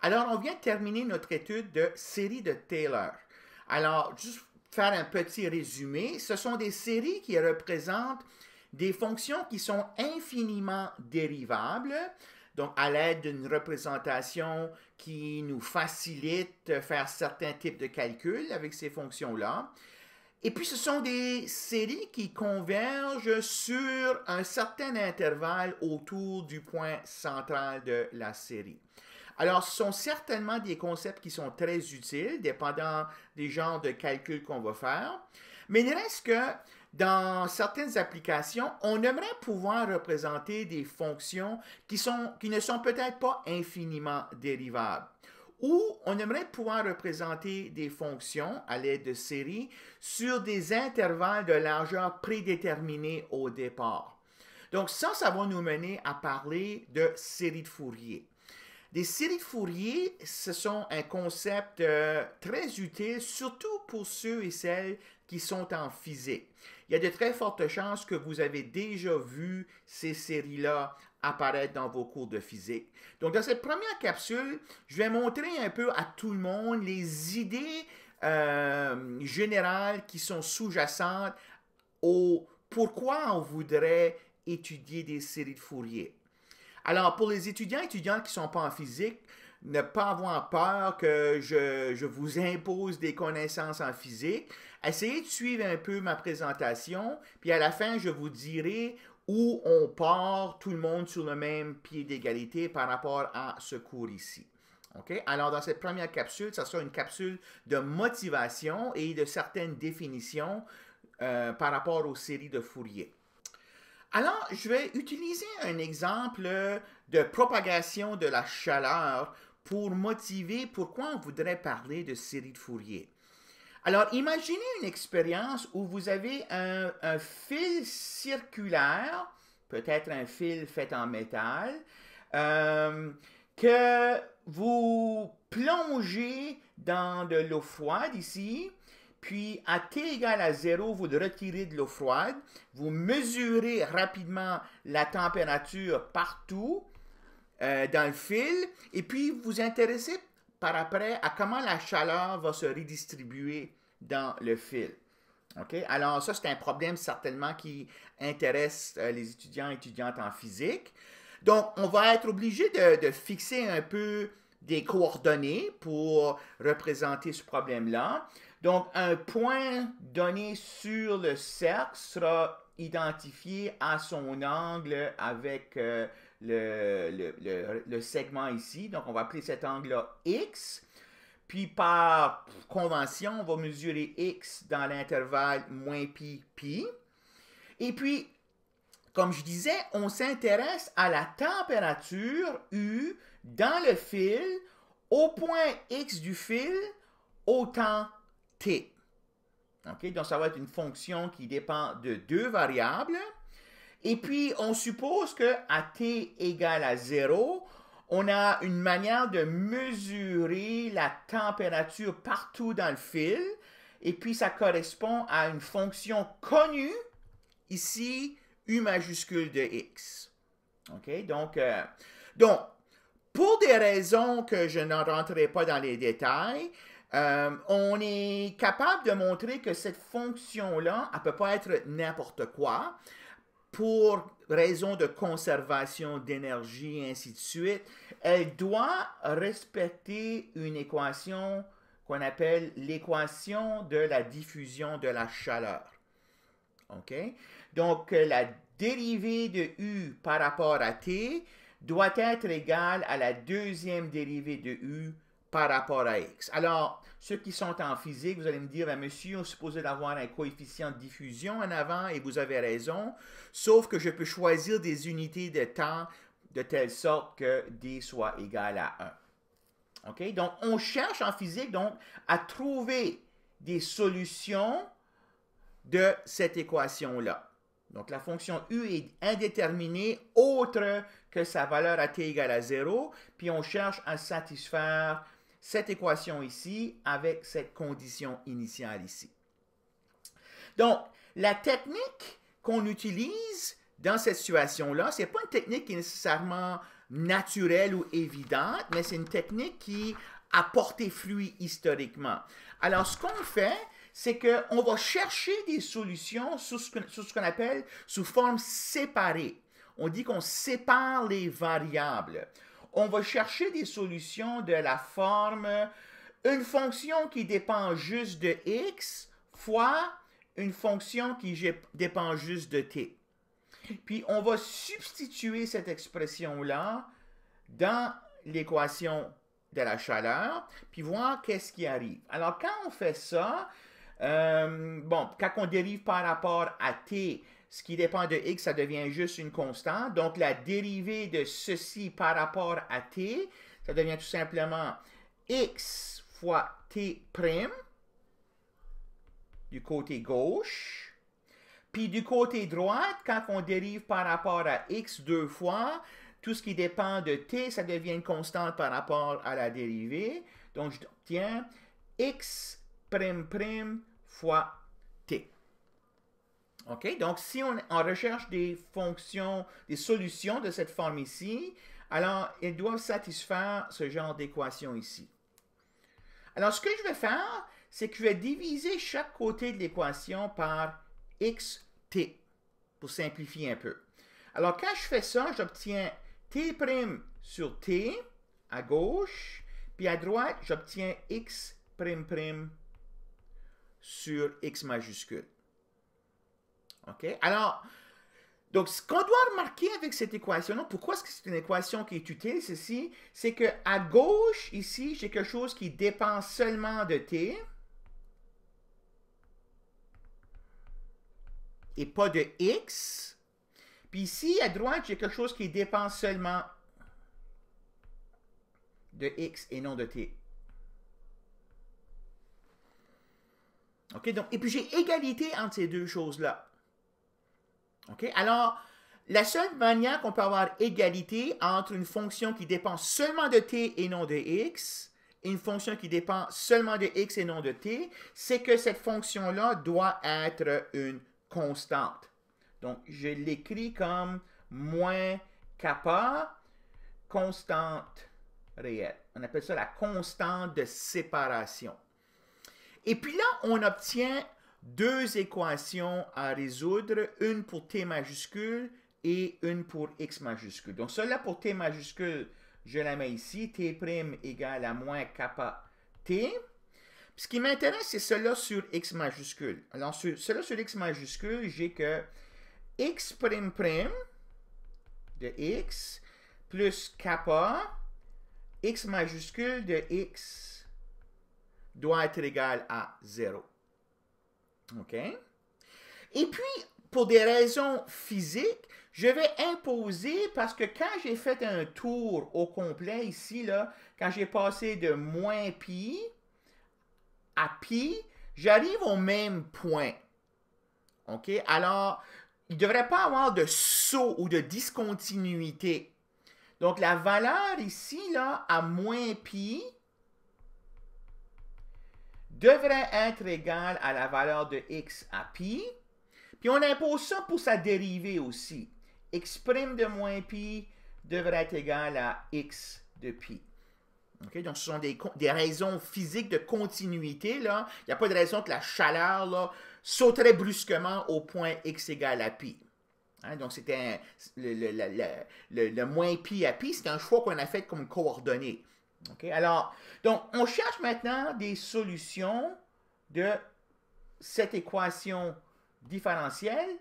Alors, on vient de terminer notre étude de séries de Taylor. Alors, juste faire un petit résumé, ce sont des séries qui représentent des fonctions qui sont infiniment dérivables, donc à l'aide d'une représentation qui nous facilite faire certains types de calculs avec ces fonctions-là. Et puis, ce sont des séries qui convergent sur un certain intervalle autour du point central de la série. Alors, ce sont certainement des concepts qui sont très utiles, dépendant des genres de calculs qu'on va faire. Mais il reste que dans certaines applications, on aimerait pouvoir représenter des fonctions qui, qui ne sont peut-être pas infiniment dérivables. Ou on aimerait pouvoir représenter des fonctions à l'aide de séries sur des intervalles de largeur prédéterminés au départ. Donc ça, ça va nous mener à parler de séries de Fourier. Des séries de Fourier, ce sont un concept euh, très utile, surtout pour ceux et celles qui sont en physique. Il y a de très fortes chances que vous avez déjà vu ces séries-là apparaître dans vos cours de physique. Donc, dans cette première capsule, je vais montrer un peu à tout le monde les idées euh, générales qui sont sous-jacentes au pourquoi on voudrait étudier des séries de Fourier. Alors, pour les étudiants et qui ne sont pas en physique, ne pas avoir peur que je, vous impose des connaissances en physique. Essayez de suivre un peu ma présentation, puis à la fin, je vous dirai où on part tout le monde sur le même pied d'égalité par rapport à ce cours ici. Okay? Alors, dans cette première capsule, ça sera une capsule de motivation et de certaines définitions euh, par rapport aux séries de Fourier. Alors, je vais utiliser un exemple de propagation de la chaleur pour motiver pourquoi on voudrait parler de série de Fourier. Alors, imaginez une expérience où vous avez un, fil circulaire, peut-être un fil fait en métal, euh, que vous plongez dans de l'eau froide ici, puis, à t égale à zéro, vous retirez de l'eau froide. Vous mesurez rapidement la température partout euh, dans le fil. Et puis, vous vous intéressez par après à comment la chaleur va se redistribuer dans le fil. Alors, ça, c'est un problème certainement qui intéresse euh, les étudiants et étudiantes en physique. Donc, on va être obligé de, fixer un peu des coordonnées pour représenter ce problème-là. Donc, un point donné sur le cercle sera identifié à son angle avec euh, le, le, segment ici. Donc, on va appeler cet angle-là X. Puis, par convention, on va mesurer X dans l'intervalle moins pi, pi. Et puis, comme je disais, on s'intéresse à la température U dans le fil au point X du fil au temps t. Donc, ça va être une fonction qui dépend de deux variables. Et puis, on suppose que à t égale à 0, on a une manière de mesurer la température partout dans le fil. Et puis, ça correspond à une fonction connue, ici, U majuscule de X. Donc, euh, donc pour des raisons que je n'en rentrerai pas dans les détails, euh, on est capable de montrer que cette fonction-là, elle ne peut pas être n'importe quoi pour raison de conservation d'énergie et ainsi de suite. Elle doit respecter une équation qu'on appelle l'équation de la diffusion de la chaleur. OK? Donc, la dérivée de U par rapport à T doit être égale à la deuxième dérivée de U par rapport à X. Alors, ceux qui sont en physique, vous allez me dire, ben, monsieur, on est supposé d'avoir un coefficient de diffusion en avant, et vous avez raison, sauf que je peux choisir des unités de temps de telle sorte que D soit égal à 1. OK? Donc, on cherche en physique, donc, à trouver des solutions de cette équation-là. Donc, la fonction U est indéterminée autre que sa valeur à t égale à 0, puis on cherche à satisfaire cette équation ici avec cette condition initiale ici. Donc, la technique qu'on utilise dans cette situation-là, ce n'est pas une technique qui est nécessairement naturelle ou évidente, mais c'est une technique qui a porté fruit historiquement. Alors, ce qu'on fait, c'est qu'on va chercher des solutions sous ce qu'on appelle sous forme séparée. On dit qu'on sépare les variables on va chercher des solutions de la forme une fonction qui dépend juste de x fois une fonction qui dépend juste de t. Puis on va substituer cette expression-là dans l'équation de la chaleur, puis voir qu'est-ce qui arrive. Alors quand on fait ça, euh, bon, quand on dérive par rapport à t, ce qui dépend de x, ça devient juste une constante. Donc, la dérivée de ceci par rapport à t, ça devient tout simplement x fois t' du côté gauche. Puis du côté droite, quand on dérive par rapport à x deux fois, tout ce qui dépend de t, ça devient une constante par rapport à la dérivée. Donc, j'obtiens x prime prime fois donc, si on, recherche des fonctions, des solutions de cette forme ici, alors elles doivent satisfaire ce genre d'équation ici. Alors, ce que je vais faire, c'est que je vais diviser chaque côté de l'équation par xt, pour simplifier un peu. Alors, quand je fais ça, j'obtiens t' sur t à gauche, puis à droite, j'obtiens x', sur x majuscule. Alors, donc, ce qu'on doit remarquer avec cette équation pourquoi est-ce que c'est une équation qui est utile, ceci, c'est qu'à gauche, ici, j'ai quelque chose qui dépend seulement de t et pas de x. Puis ici, à droite, j'ai quelque chose qui dépend seulement de x et non de t. OK, donc, et puis j'ai égalité entre ces deux choses-là. Alors, la seule manière qu'on peut avoir égalité entre une fonction qui dépend seulement de t et non de x, et une fonction qui dépend seulement de x et non de t, c'est que cette fonction-là doit être une constante. Donc, je l'écris comme moins kappa, constante réelle. On appelle ça la constante de séparation. Et puis là, on obtient deux équations à résoudre, une pour t majuscule et une pour x majuscule. Donc celle-là pour t majuscule, je la mets ici, t' égale à moins kappa t. Ce qui m'intéresse, c'est cela sur x majuscule. Alors, sur, cela sur x majuscule, j'ai que x prime de x plus kappa x majuscule de x doit être égal à 0. OK? Et puis, pour des raisons physiques, je vais imposer parce que quand j'ai fait un tour au complet ici, là, quand j'ai passé de moins pi à pi, j'arrive au même point. OK? Alors, il ne devrait pas avoir de saut ou de discontinuité. Donc, la valeur ici, là, à moins pi, devrait être égal à la valeur de x à pi. Puis on impose ça pour sa dérivée aussi. x' de moins pi devrait être égal à x de pi. donc, ce sont des, raisons physiques de continuité. Là. Il n'y a pas de raison que la chaleur sauterait brusquement au point x égal à pi. Hein, donc, c'était le, le, moins pi à pi, c'est un choix qu'on a fait comme coordonnée. Alors, donc, on cherche maintenant des solutions de cette équation différentielle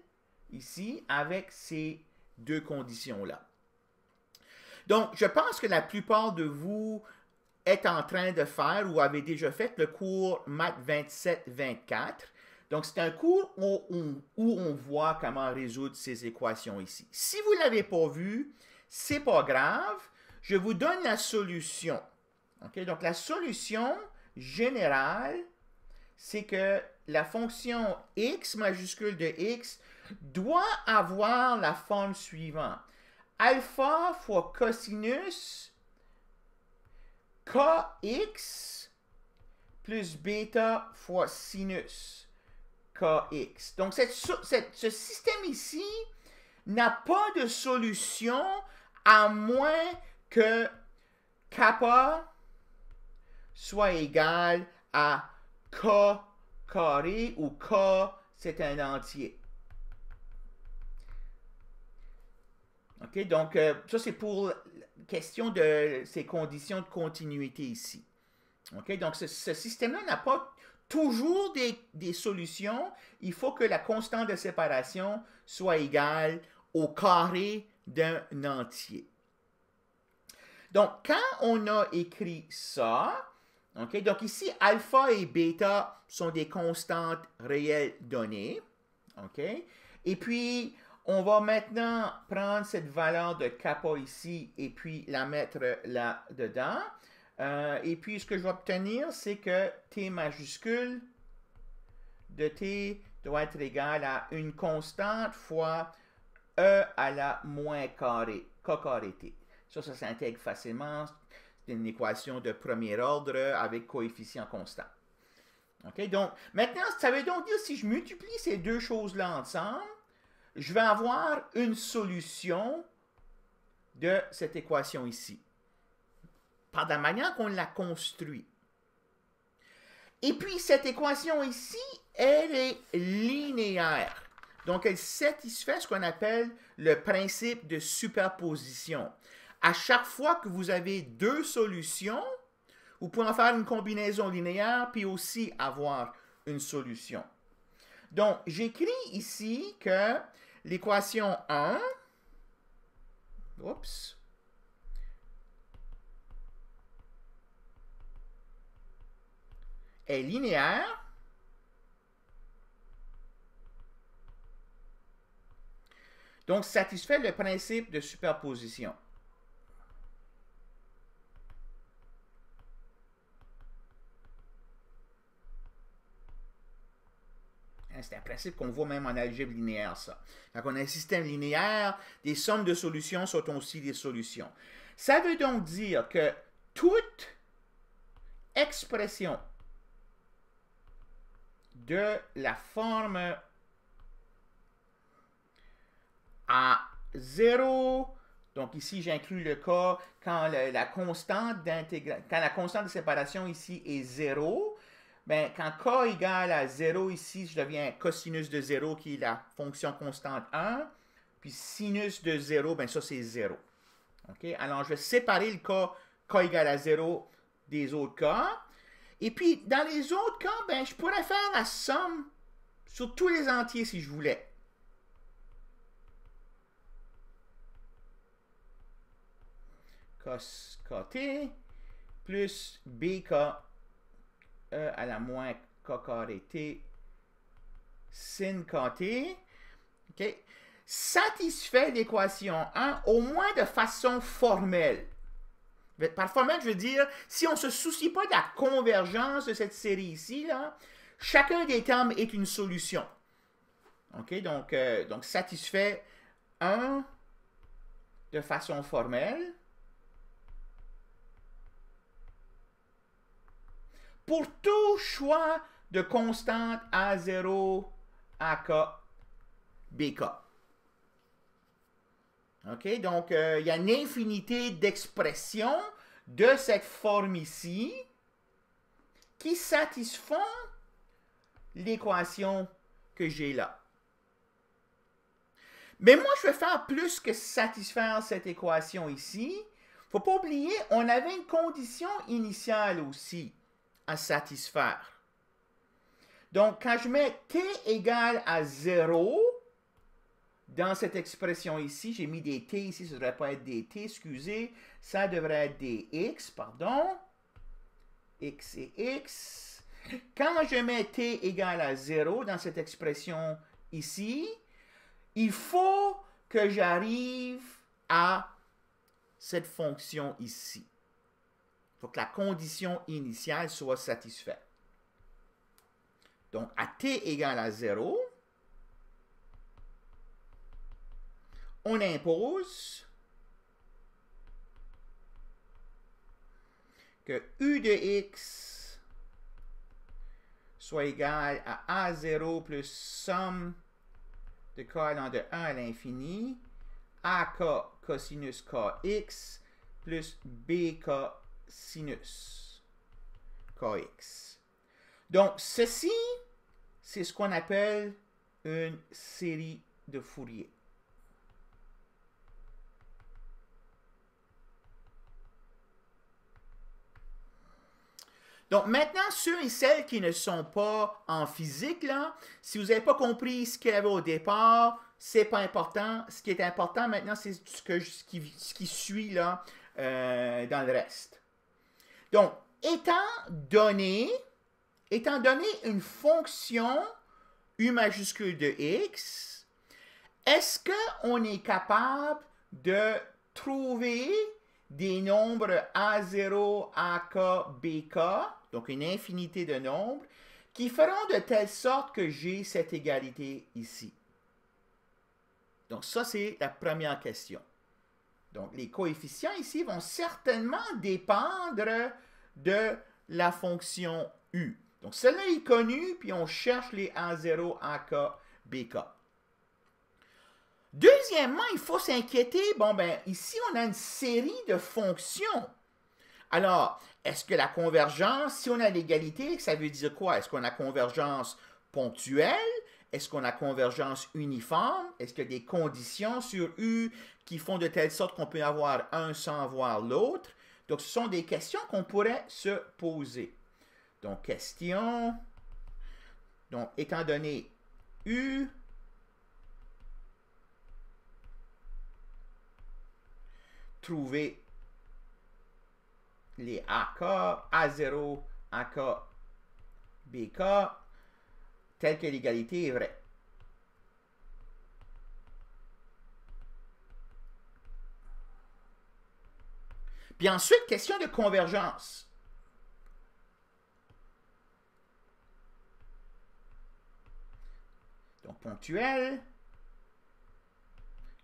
ici avec ces deux conditions-là. Donc, je pense que la plupart de vous êtes en train de faire ou avez déjà fait le cours Math 27-24. Donc, c'est un cours où on, voit comment résoudre ces équations ici. Si vous ne l'avez pas vu, ce n'est pas grave. Je vous donne la solution. Donc, la solution générale, c'est que la fonction x majuscule de x doit avoir la forme suivante. Alpha fois cosinus kx plus bêta fois sinus kx. Donc, ce système ici n'a pas de solution à moins que kappa soit égal à K carré ou K, c'est un entier. OK, donc euh, ça, c'est pour la question de ces conditions de continuité ici. OK, donc ce, ce système-là n'a pas toujours des, des, solutions. Il faut que la constante de séparation soit égale au carré d'un entier. Donc, quand on a écrit ça, donc ici, alpha et bêta sont des constantes réelles données. Et puis, on va maintenant prendre cette valeur de kappa ici et puis la mettre là-dedans. Euh, et puis, ce que je vais obtenir, c'est que T majuscule de T doit être égal à une constante fois E à la moins carré, K carré T. Ça, ça s'intègre facilement une équation de premier ordre avec coefficient constant. OK, donc, maintenant, ça veut donc dire si je multiplie ces deux choses-là ensemble, je vais avoir une solution de cette équation ici, par la manière qu'on la construit. Et puis, cette équation ici, elle est linéaire. Donc, elle satisfait ce qu'on appelle le principe de superposition à chaque fois que vous avez deux solutions, vous pouvez en faire une combinaison linéaire, puis aussi avoir une solution. Donc, j'écris ici que l'équation 1, est linéaire Donc, satisfait le principe de superposition. Hein, c'est un principe qu'on voit même en algèbre linéaire, ça. Quand on a un système linéaire, des sommes de solutions sont aussi des solutions. Ça veut donc dire que toute expression de la forme à 0, donc ici j'inclus le cas quand la, constante quand la constante de séparation ici est 0, ben, quand k égale à 0 ici, je deviens cosinus de 0 qui est la fonction constante 1. Puis sinus de 0, ben ça c'est 0. Alors je vais séparer le cas k égale à 0 des autres cas. Et puis dans les autres cas, ben, je pourrais faire la somme sur tous les entiers si je voulais. cos kt plus bk E, à la moins T, sin côté. OK? Satisfait l'équation 1 au moins de façon formelle. Par formelle, je veux dire, si on ne se soucie pas de la convergence de cette série ici, là, chacun des termes est une solution. OK? Donc, euh, donc satisfait 1 de façon formelle. pour tout choix de constante A0, AK, BK. OK? Donc, euh, il y a une infinité d'expressions de cette forme ici qui satisfont l'équation que j'ai là. Mais moi, je vais faire plus que satisfaire cette équation ici. Faut pas oublier, on avait une condition initiale aussi à satisfaire. Donc, quand je mets t égale à 0, dans cette expression ici, j'ai mis des t ici, ça ne devrait pas être des t, excusez, ça devrait être des x, pardon, x et x. Quand je mets t égale à 0 dans cette expression ici, il faut que j'arrive à cette fonction ici. Il faut que la condition initiale soit satisfaite. Donc, à t égale à 0, on impose que u de x soit égal à a0 plus somme de cohérence de 1 à l'infini, ak cosinus kx plus bk sinus KX. Donc, ceci, c'est ce qu'on appelle une série de Fourier. Donc maintenant, ceux et celles qui ne sont pas en physique, là, si vous n'avez pas compris ce qu'il y avait au départ, c'est pas important. Ce qui est important maintenant, c'est ce, qui, suit là, euh, dans le reste. Donc, étant donné, étant une fonction U majuscule de X, est-ce qu'on est capable de trouver des nombres A0, AK, BK, donc une infinité de nombres, qui feront de telle sorte que j'ai cette égalité ici? Donc ça, c'est la première question. Donc, les coefficients ici vont certainement dépendre de la fonction U. Donc, celle-là est connue, puis on cherche les A0, AK, BK. Deuxièmement, il faut s'inquiéter, bon ben ici on a une série de fonctions. Alors, est-ce que la convergence, si on a l'égalité, ça veut dire quoi? Est-ce qu'on a convergence ponctuelle? Est-ce qu'on a convergence uniforme? Est-ce qu'il y a des conditions sur U qui font de telle sorte qu'on peut avoir un sans avoir l'autre? Donc, ce sont des questions qu'on pourrait se poser. Donc, question. Donc, étant donné U, trouver les AK, A0, AK, BK, telle que l'égalité est vraie. Puis ensuite, question de convergence. Donc ponctuelle,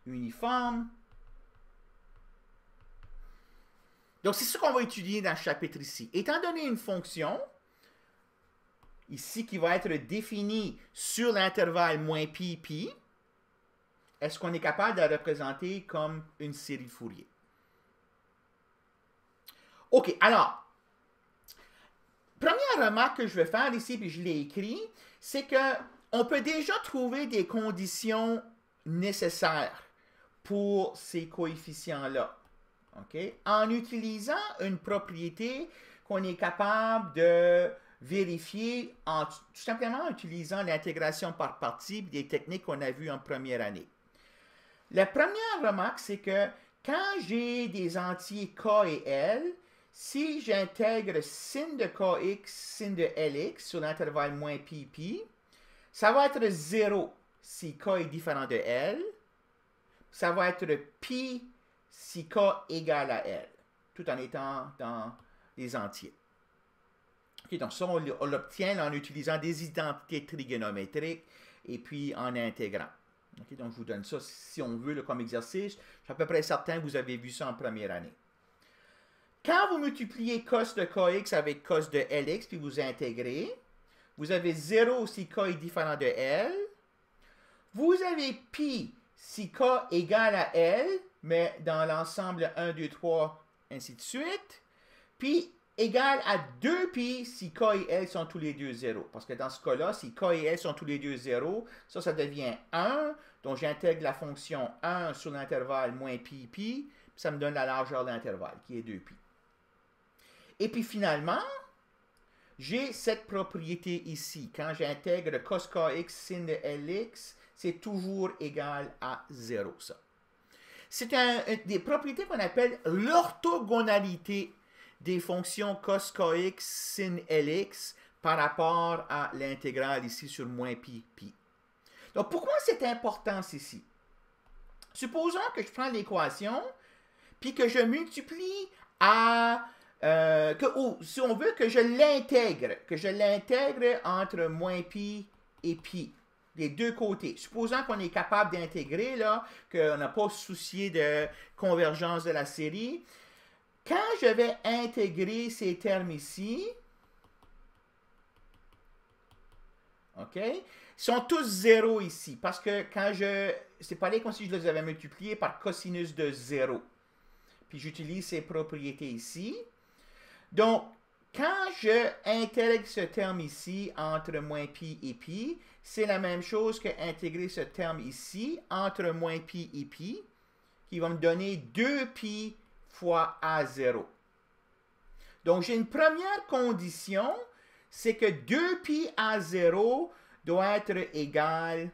uniforme. Donc c'est ce qu'on va étudier dans le chapitre ici. Étant donné une fonction, ici qui va être défini sur l'intervalle moins pi pi, est-ce qu'on est capable de la représenter comme une série de Fourier? OK, alors, première remarque que je vais faire ici, puis je l'ai écrit, c'est qu'on peut déjà trouver des conditions nécessaires pour ces coefficients-là. OK? En utilisant une propriété qu'on est capable de vérifier tout simplement en utilisant l'intégration par partie des techniques qu'on a vues en première année. La première remarque, c'est que quand j'ai des entiers K et L, si j'intègre sin de kx, sin de lx sur l'intervalle moins pi pi, ça va être 0 si k est différent de l. Ça va être pi si k égal à l, tout en étant dans les entiers donc ça, on, l'obtient en utilisant des identités trigonométriques et puis en intégrant. donc je vous donne ça si on veut comme exercice. Je suis à peu près certain que vous avez vu ça en première année. Quand vous multipliez cos de kx avec cos de lx, puis vous intégrez, vous avez 0 si k est différent de l. Vous avez pi si k égal à l, mais dans l'ensemble 1, 2, 3, ainsi de suite. Puis égal à 2 pi si K et L sont tous les deux 0. Parce que dans ce cas-là, si K et L sont tous les deux 0, ça, ça devient 1. Donc, j'intègre la fonction 1 sur l'intervalle moins pi pi, ça me donne la largeur de l'intervalle, qui est 2 pi. Et puis finalement, j'ai cette propriété ici. Quand j'intègre cos kx sin lx, c'est toujours égal à 0, ça. C'est une des propriétés qu'on appelle l'orthogonalité des fonctions cos cox sin lx par rapport à l'intégrale ici sur moins pi pi. Donc, pourquoi c'est important ici? Supposons que je prends l'équation, puis que je multiplie à... Euh, ou si on veut que je l'intègre, que je l'intègre entre moins pi et pi, des deux côtés. Supposons qu'on est capable d'intégrer, là, qu'on n'a pas soucié de convergence de la série, quand je vais intégrer ces termes ici, OK, ils sont tous zéro ici parce que quand je... C'est pareil comme si je les avais multipliés par cosinus de 0. Puis j'utilise ces propriétés ici. Donc, quand je intègre ce terme ici entre moins pi et pi, c'est la même chose que intégrer ce terme ici entre moins pi et pi, qui va me donner 2 pi fois A0. Donc, j'ai une première condition, c'est que 2pi A0 doit être égal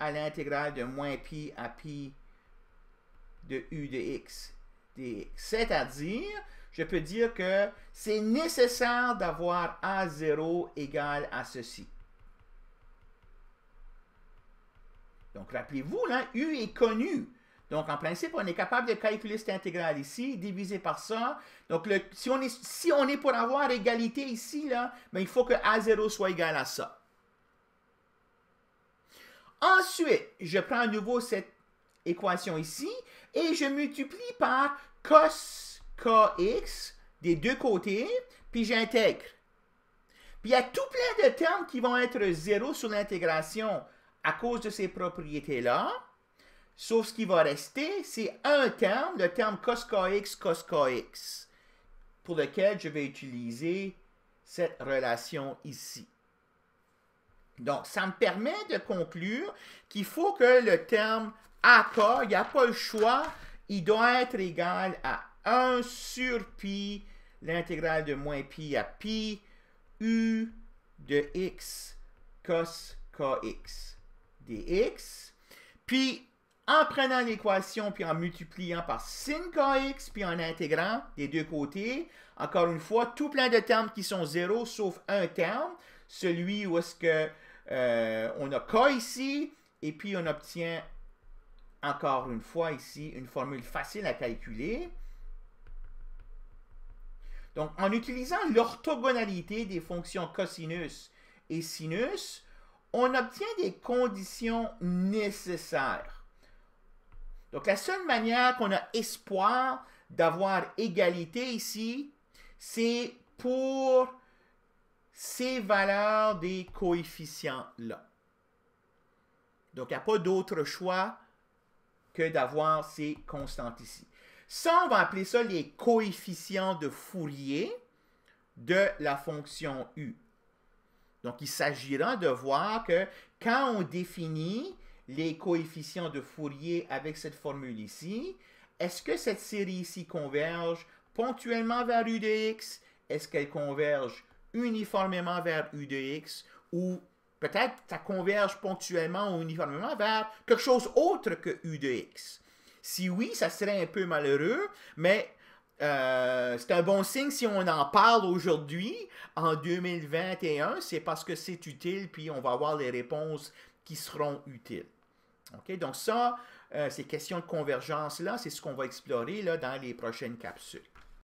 à l'intégrale de moins pi à pi de u de x dx. C'est-à-dire, je peux dire que c'est nécessaire d'avoir A0 égal à ceci. Donc, rappelez-vous, là, U est connu. Donc, en principe, on est capable de calculer cette intégrale ici, divisé par ça. Donc, le, si, on est, si on est pour avoir égalité ici, là, ben, il faut que A0 soit égal à ça. Ensuite, je prends à nouveau cette équation ici et je multiplie par cos kx des deux côtés, puis j'intègre. Puis il y a tout plein de termes qui vont être zéro sur l'intégration à cause de ces propriétés-là. Sauf ce qui va rester, c'est un terme, le terme cos cos kx, pour lequel je vais utiliser cette relation ici. Donc, ça me permet de conclure qu'il faut que le terme AK, il n'y a pas le choix, il doit être égal à 1 sur pi, l'intégrale de moins pi à pi, u de x cos kx dx. Puis, en prenant l'équation puis en multipliant par sin kx puis en intégrant des deux côtés. Encore une fois, tout plein de termes qui sont zéro sauf un terme, celui où est-ce que euh, on a k ici et puis on obtient encore une fois ici une formule facile à calculer. Donc, en utilisant l'orthogonalité des fonctions cosinus et sinus, on obtient des conditions nécessaires donc la seule manière qu'on a espoir d'avoir égalité ici, c'est pour ces valeurs des coefficients-là. Donc il n'y a pas d'autre choix que d'avoir ces constantes ici. Ça, on va appeler ça les coefficients de Fourier de la fonction u. Donc, il s'agira de voir que quand on définit les coefficients de Fourier avec cette formule ici. Est-ce que cette série ici converge ponctuellement vers U de X? Est-ce qu'elle converge uniformément vers U de X? Ou peut-être ça converge ponctuellement ou uniformément vers quelque chose autre que U de X? Si oui, ça serait un peu malheureux, mais euh, c'est un bon signe si on en parle aujourd'hui, en 2021, c'est parce que c'est utile, puis on va avoir les réponses qui seront utiles. Donc ça, euh, ces questions de convergence-là, c'est ce qu'on va explorer dans les prochaines capsules.